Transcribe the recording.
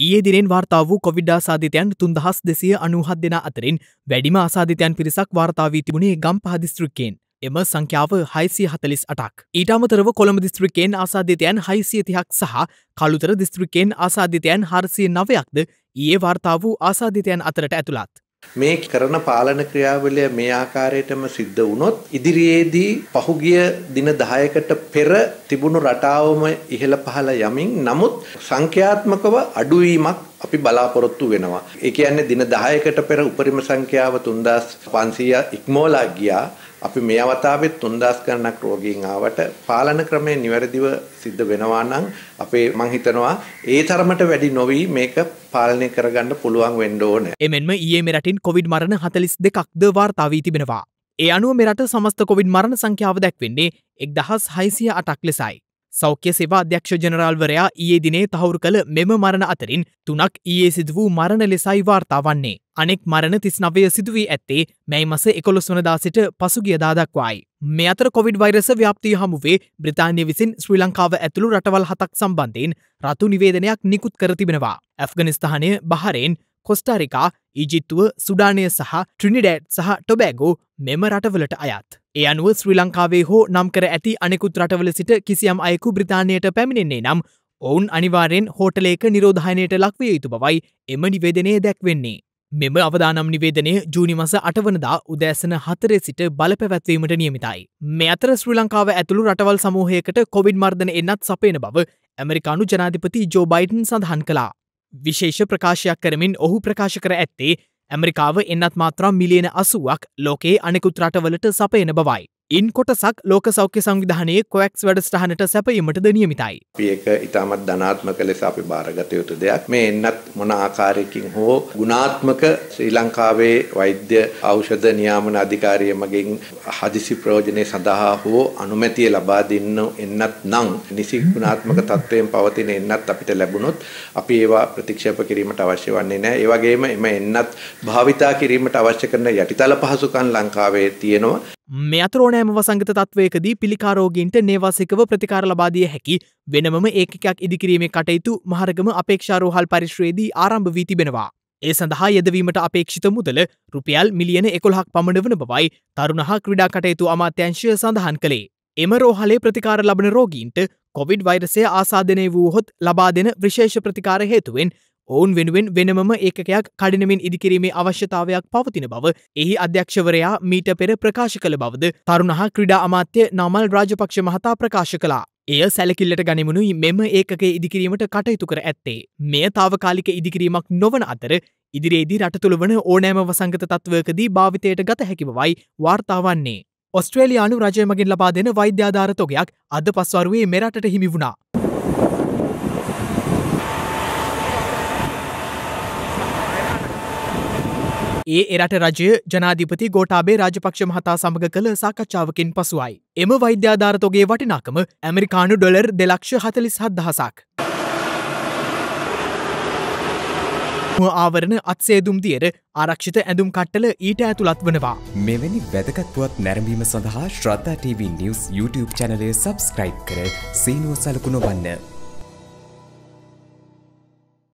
ඒ දිනෙන් වාර්තා වූ කොවිඩ් ආසාධිතයන් තුන්දහස් දෙසිය අනුහත් දෙෙන අතරින් වැඩිම ආසාධිතයන් පිරිසක් වාර්තාාවී තිබුණේ ගම් පහදිස්ත්‍රික්කෙන් එම සංඛ්‍යාව හයිසිය හතලිස් අටක්. ඊටමතරව කොළඹ දිස්ත්‍රිකෙන් ආසාධිතයන් හයිසියතිහක් සහ කළුතර දිස්ත්‍රිකෙන් ආසාධිතයන් හරසිය නවයක්ද ඒ වාර්තා වූ ආසාධිතයන් අතරට ඇතුළත්. මේ කරන පාලන ක්‍රියාවලිය මේ ආකාරයටම සිද්ධ වුණොත් ඉදිරියේදී පහුගිය දින 10කට පෙර තිබුණු රටාවම ඉහළ පහළ යමින් නමුත් සංඛ්‍යාත්මකව අඩුවීමක් අපි බලාපොරොත්තු වෙනවා. ඒ කියන්නේ දින 10කට පෙර උපරිම සංඛ්‍යාව 3500 ඉක්මවලා ගියා. අපි මේ අවතාවෙත් 3000 ගණනක් රෝගීන් ආවට පාලන ක්‍රමය නිවැරදිව සිද්ධ වෙනවා නම් අපේ මං හිතනවා ඒ තරමට වැඩි නොවි මේක පාලනය කරගන්න පුළුවන් වෙන්න ඕනේ. එමෙන්ම ඊයේ මෙරටින් කොවිඩ් මරණ 42ක් ද වාර්තා වී තිබෙනවා. ඒ අනුව මෙරට සමස්ත කොවිඩ් මරණ සංඛ්‍යාව දැක්වෙන්නේ 1608ක් ලෙසයි. සෞඛ්‍ය සේවා අධ්‍යක්ෂ ජනරාල්වරයා ඊයේ දිනේ තහවුරු කළ මෙම මරණ අතරින් තුනක් ඊයේ සිදු වූ මරණ ලෙසයි වාර්තා වන්නේ. අනෙක් මරණ තිස්නවය සිදුවී ඇත්තේ මැයි මස එකොළොස් වනදා සිට පසුගියදා දක්වායි. මේ අතර කොවිඩ් වෛරස ව්‍යාප්තිය හමුවේ බ්‍රතාන්‍ය විසින් ශ්‍රී ලංකාව ඇතුළු රටවල් හතක් සම්බන්ධයෙන් රතු නිවේදනයක් නිකුත් කර තිබෙනවා. ඇෆ්ගනිස්ථානය බහරෙන් කොස්ටාරිකා, ඊජිත්තුව, සුඩානය සහ ට්‍රිනිඩෑට් සහ ටොබෑගෝ මෙම රටවලට අයත්. ඒ අනුව ශ්‍රී ලංකාවේ හෝ නම් කර ඇති අනෙකුත් රටවල සිට කිසියම් අයෙකු බ්‍රතාානයට පැමිණෙන්නේ නම් ඔවුන් අනිවාරෙන් හෝටලේක නිරෝධහනයට ලක්විය යුතු බවයි එම නිවේදනය දැක්වෙන්නේ. මෙම අවදානම් නිවේදනය ජූනිමස අටවනදා උදෑසන හතරේ සිට බලපැවැත්වීමට නියමිතයි. මෙ අතර ශ්‍රී ලංකාව ඇතුළු රටවල් සමූහයකට කොවිඩ් මර්ධන එන්නත් සපේන බව ඇමරිකානු ජනාධිපති ජෝබයිටන් සඳහන් කලා. විශේෂ ප්‍රකාශයක් කරමින් ඔහු ප්‍රකාශ කර ඇත්තේ ඇමරිකාව එන්නත් මාත්‍රා මිලියන අසුවක් ලෝකයේ අනෙකුත් රටවලට සපයන බවයි. ඉන් කොටසක් ලෝක සෞඛ්‍ය සංවිධානයේ කොවක්ස් වැඩස්ටහනට සැපීමට දනියමිතයි. ඒක ඉතාමත් ධනාත්මක ලෙස අපි භාරගතයුතු දෙයක් මේ එන්නත් මොන ආකාරයකින් හෝ ගුණාත්මක ශ්‍රී ලංකාවේ වෛද්‍ය අෞෂධ නියාමන අධිකාරියමගින් හදිසි ප්‍රෝජනය සඳහා හෝ අනුමැතිය ලබා දෙන්න එන්නත් නං නිසි ගුණාත්මක තත්ත්වයෙන් පවතින එන්නත් අපිට ලැබුණොත් අපි ඒවා ප්‍රතික්ෂප කිරීමට අවශ්‍ය වන්නේ නෑ ඒවගේම එම එන්නත් භාවිතා කිරීමට අවශ්‍ය කරන යටිතල පහසුකන් ලංකාවේ තියෙනවා මේ අතරෝනෑම වසංගත තත්වයකදී පිළිකාරෝගීන්ට නේවාසිකව ප්‍රතිකාර ලබාදිය හැකි වෙනමම ඒකයක් ඉදිකිරීමේ කටයුතු මහරගම අපේක්ෂාරෝහල් පරිශ්‍රයේදී ආරම්භ වී තිබෙනවා. ඒ සඳහා යෙදවීමට අපේක්ෂිත මුදල රුපියල් මිලියන එකොළහක් පමණ වන බවයි තරුණ හා ක්‍රඩා කටයුතු අමාත්‍යංශය සඳහන් කළේ. එම රෝහලේ ප්‍රතිකාර ලබන රෝගීන්ට කොවිඩ් වෛරසය ආසාධනය වූහොත් ලබා දෙන විශේෂ ප්‍රතිකාර හේතුවෙන් ඔවුන් වෙනුවෙන් වෙනමම ඒකයක් කඩිනමින් ඉදිකිරීමේ අවශ්‍යතාවයක් පවතින බව එහි අධ්‍යක්ෂවරයා මීට පෙර ප්‍රකාශ කළ බවද තරුණ හා ක්‍රඩා අමාත්‍ය නමල් රාජපක්ෂ මහතා ප්‍රකාශ කලා. එය සැලකිල්ලට ගනිමුණුයි මෙම ඒකගේ ඉදිකිරීමට කටයුතු කර ඇත්තේ. මෙය තාවකාලික ඉදිකිරීමක් නොවන අතර ඉදිරියේදී රටතුළ වන ඕනෑම වසංගත තත්වයකදී භාවිතයට ගත හැකිවවයි වාර්තාවන්නේ. ඔස්ට්‍රේලයානු රජයමගින් ලබා දෙන වෛද්‍යාධාරතොගයක් අද පස්වරුවේ මෙරටට හිමි වුණා. ඒ එරට රජය ජනාධිපති ගෝටාබේ රාජපක්ෂ මහතා සමඟ කළ සාකච්ඡාවකින් පසුවයි. එම වෛද්‍යාධාරතොගේ වටිනාකම ඇමරිකානු ඩොලර් දෙලක්ෂ හතලිස් හත් දහසක්. ආවරණ අත්සේදුම් දියර ආරක්ෂිත ඇඳුම් කට්ටල ඊට ඇතුළත් වනවා. මෙවැනි වැදකත්වත් නැරඹීම සඳහා ශ්‍රද්ධා TV නිවස් YouTube චැනලය සබස්ක්‍රයිබ් කර සීනුව සලකුණ වන්න.